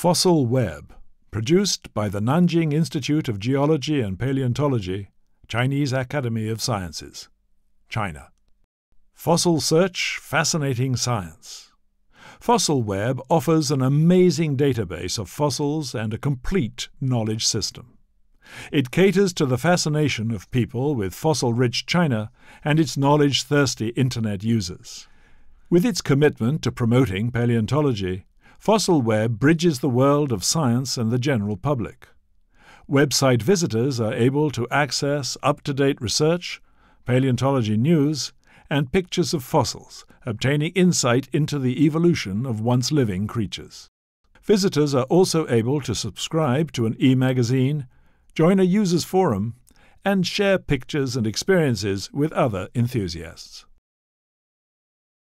Fossil Web, produced by the Nanjing Institute of Geology and Paleontology, Chinese Academy of Sciences, China. Fossil Search Fascinating Science. Fossil Web offers an amazing database of fossils and a complete knowledge system. It caters to the fascination of people with fossil rich China and its knowledge thirsty Internet users. With its commitment to promoting paleontology, Fossil Web bridges the world of science and the general public. Website visitors are able to access up to date research, paleontology news, and pictures of fossils, obtaining insight into the evolution of once living creatures. Visitors are also able to subscribe to an e magazine, join a users forum, and share pictures and experiences with other enthusiasts.